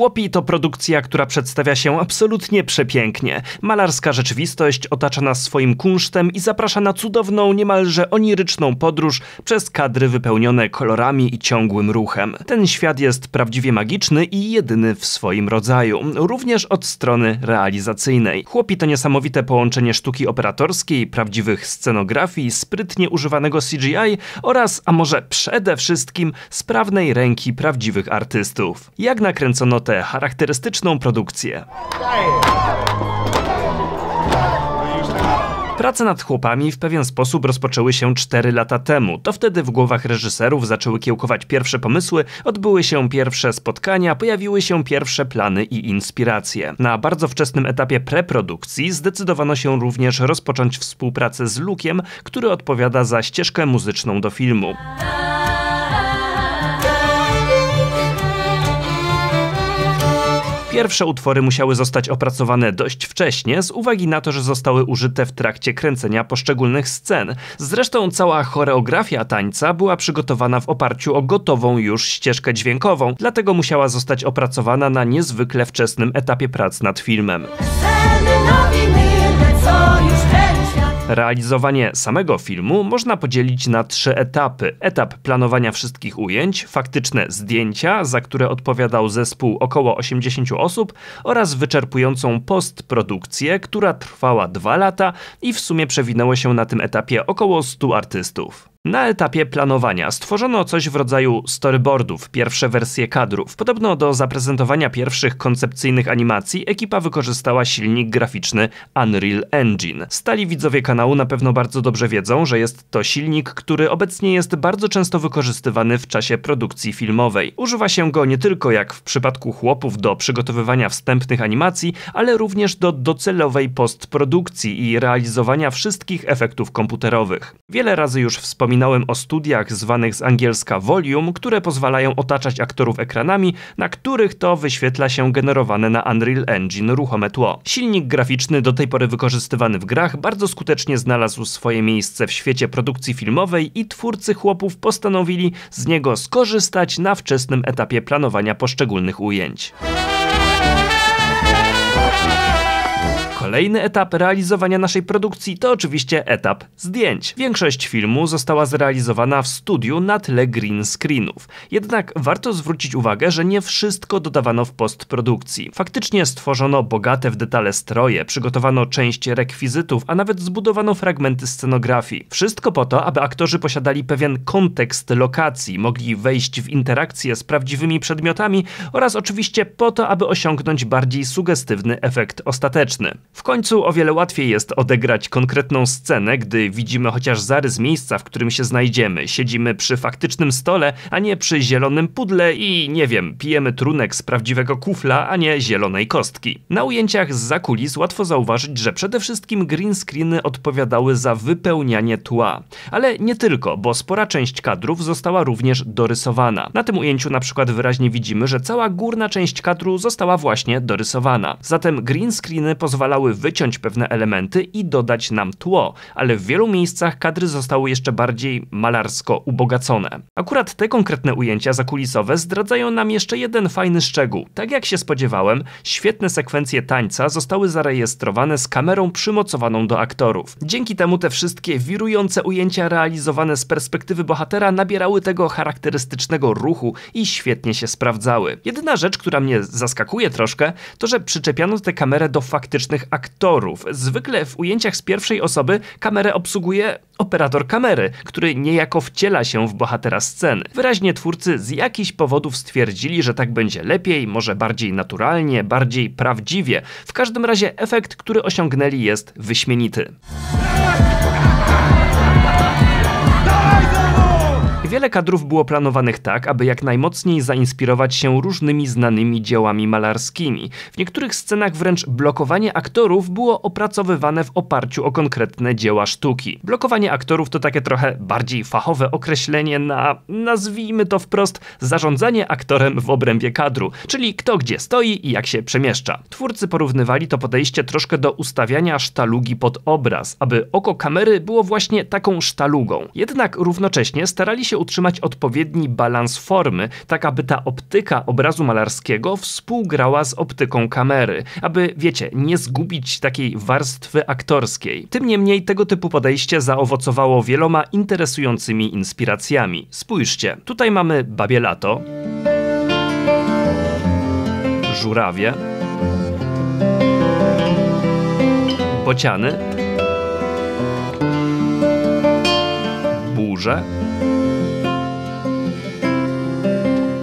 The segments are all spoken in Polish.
Chłopi to produkcja, która przedstawia się absolutnie przepięknie. Malarska rzeczywistość otacza nas swoim kunsztem i zaprasza na cudowną, niemalże oniryczną podróż przez kadry wypełnione kolorami i ciągłym ruchem. Ten świat jest prawdziwie magiczny i jedyny w swoim rodzaju, również od strony realizacyjnej. Chłopi to niesamowite połączenie sztuki operatorskiej, prawdziwych scenografii, sprytnie używanego CGI oraz, a może przede wszystkim, sprawnej ręki prawdziwych artystów. Jak nakręcono tę tę charakterystyczną produkcję. Prace nad chłopami w pewien sposób rozpoczęły się 4 lata temu. To wtedy w głowach reżyserów zaczęły kiełkować pierwsze pomysły, odbyły się pierwsze spotkania, pojawiły się pierwsze plany i inspiracje. Na bardzo wczesnym etapie preprodukcji zdecydowano się również rozpocząć współpracę z Lukiem, który odpowiada za ścieżkę muzyczną do filmu. Pierwsze utwory musiały zostać opracowane dość wcześnie, z uwagi na to, że zostały użyte w trakcie kręcenia poszczególnych scen. Zresztą cała choreografia tańca była przygotowana w oparciu o gotową już ścieżkę dźwiękową, dlatego musiała zostać opracowana na niezwykle wczesnym etapie prac nad filmem. Realizowanie samego filmu można podzielić na trzy etapy. Etap planowania wszystkich ujęć, faktyczne zdjęcia, za które odpowiadał zespół około 80 osób oraz wyczerpującą postprodukcję, która trwała dwa lata i w sumie przewinęło się na tym etapie około 100 artystów. Na etapie planowania stworzono coś w rodzaju storyboardów, pierwsze wersje kadrów. Podobno do zaprezentowania pierwszych koncepcyjnych animacji ekipa wykorzystała silnik graficzny Unreal Engine. Stali widzowie kanału na pewno bardzo dobrze wiedzą, że jest to silnik, który obecnie jest bardzo często wykorzystywany w czasie produkcji filmowej. Używa się go nie tylko jak w przypadku chłopów do przygotowywania wstępnych animacji, ale również do docelowej postprodukcji i realizowania wszystkich efektów komputerowych. Wiele razy już wspominałem wspominałem o studiach zwanych z angielska volume, które pozwalają otaczać aktorów ekranami, na których to wyświetla się generowane na Unreal Engine ruchome tło. Silnik graficzny do tej pory wykorzystywany w grach bardzo skutecznie znalazł swoje miejsce w świecie produkcji filmowej i twórcy chłopów postanowili z niego skorzystać na wczesnym etapie planowania poszczególnych ujęć. Kolejny etap realizowania naszej produkcji to oczywiście etap zdjęć. Większość filmu została zrealizowana w studiu na tle green screenów. Jednak warto zwrócić uwagę, że nie wszystko dodawano w postprodukcji. Faktycznie stworzono bogate w detale stroje, przygotowano część rekwizytów, a nawet zbudowano fragmenty scenografii. Wszystko po to, aby aktorzy posiadali pewien kontekst lokacji, mogli wejść w interakcję z prawdziwymi przedmiotami oraz oczywiście po to, aby osiągnąć bardziej sugestywny efekt ostateczny. W końcu o wiele łatwiej jest odegrać konkretną scenę, gdy widzimy chociaż zarys miejsca, w którym się znajdziemy. Siedzimy przy faktycznym stole, a nie przy zielonym pudle i nie wiem, pijemy trunek z prawdziwego kufla, a nie zielonej kostki. Na ujęciach z kulis łatwo zauważyć, że przede wszystkim green screeny odpowiadały za wypełnianie tła. Ale nie tylko, bo spora część kadrów została również dorysowana. Na tym ujęciu na przykład wyraźnie widzimy, że cała górna część kadru została właśnie dorysowana. Zatem green screeny pozwalały musiały wyciąć pewne elementy i dodać nam tło, ale w wielu miejscach kadry zostały jeszcze bardziej malarsko ubogacone. Akurat te konkretne ujęcia zakulisowe zdradzają nam jeszcze jeden fajny szczegół. Tak jak się spodziewałem, świetne sekwencje tańca zostały zarejestrowane z kamerą przymocowaną do aktorów. Dzięki temu te wszystkie wirujące ujęcia realizowane z perspektywy bohatera nabierały tego charakterystycznego ruchu i świetnie się sprawdzały. Jedyna rzecz, która mnie zaskakuje troszkę, to że przyczepiano tę kamerę do faktycznych aktorów. Zwykle w ujęciach z pierwszej osoby kamerę obsługuje operator kamery, który niejako wciela się w bohatera sceny. Wyraźnie twórcy z jakichś powodów stwierdzili, że tak będzie lepiej, może bardziej naturalnie, bardziej prawdziwie. W każdym razie efekt, który osiągnęli jest wyśmienity. wiele kadrów było planowanych tak, aby jak najmocniej zainspirować się różnymi znanymi dziełami malarskimi. W niektórych scenach wręcz blokowanie aktorów było opracowywane w oparciu o konkretne dzieła sztuki. Blokowanie aktorów to takie trochę bardziej fachowe określenie na, nazwijmy to wprost, zarządzanie aktorem w obrębie kadru, czyli kto gdzie stoi i jak się przemieszcza. Twórcy porównywali to podejście troszkę do ustawiania sztalugi pod obraz, aby oko kamery było właśnie taką sztalugą. Jednak równocześnie starali się utrzymać odpowiedni balans formy, tak aby ta optyka obrazu malarskiego współgrała z optyką kamery, aby, wiecie, nie zgubić takiej warstwy aktorskiej. Tym niemniej tego typu podejście zaowocowało wieloma interesującymi inspiracjami. Spójrzcie, tutaj mamy Babie Lato, Żurawie, Bociany, Burze,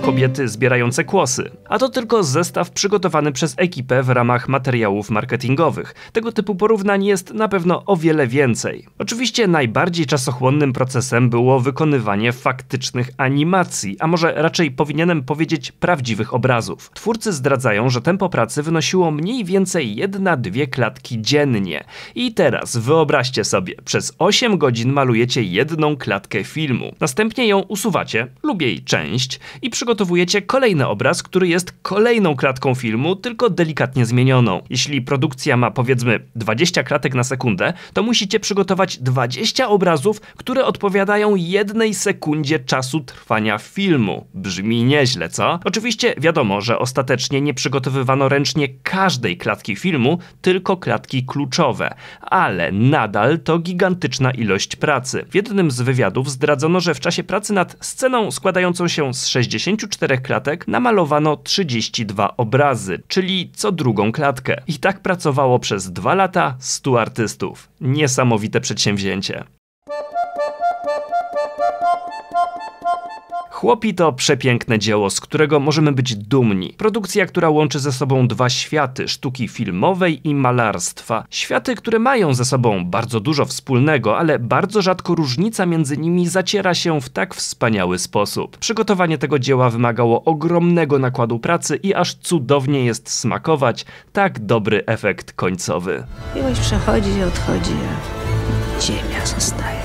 kobiety zbierające kłosy. A to tylko zestaw przygotowany przez ekipę w ramach materiałów marketingowych. Tego typu porównań jest na pewno o wiele więcej. Oczywiście najbardziej czasochłonnym procesem było wykonywanie faktycznych animacji, a może raczej powinienem powiedzieć prawdziwych obrazów. Twórcy zdradzają, że tempo pracy wynosiło mniej więcej 1-2 klatki dziennie. I teraz wyobraźcie sobie, przez 8 godzin malujecie jedną klatkę filmu. Następnie ją usuwacie lub jej część i przygotowujecie przygotowujecie kolejny obraz, który jest kolejną klatką filmu, tylko delikatnie zmienioną. Jeśli produkcja ma powiedzmy 20 klatek na sekundę, to musicie przygotować 20 obrazów, które odpowiadają jednej sekundzie czasu trwania filmu. Brzmi nieźle, co? Oczywiście wiadomo, że ostatecznie nie przygotowywano ręcznie każdej klatki filmu, tylko klatki kluczowe, ale nadal to gigantyczna ilość pracy. W jednym z wywiadów zdradzono, że w czasie pracy nad sceną składającą się z 60 24 klatek namalowano 32 obrazy, czyli co drugą klatkę. I tak pracowało przez dwa lata 100 artystów. Niesamowite przedsięwzięcie. Chłopi to przepiękne dzieło, z którego możemy być dumni. Produkcja, która łączy ze sobą dwa światy, sztuki filmowej i malarstwa. Światy, które mają ze sobą bardzo dużo wspólnego, ale bardzo rzadko różnica między nimi zaciera się w tak wspaniały sposób. Przygotowanie tego dzieła wymagało ogromnego nakładu pracy i aż cudownie jest smakować tak dobry efekt końcowy. Miłość przechodzi i odchodzi, a ziemia zostaje.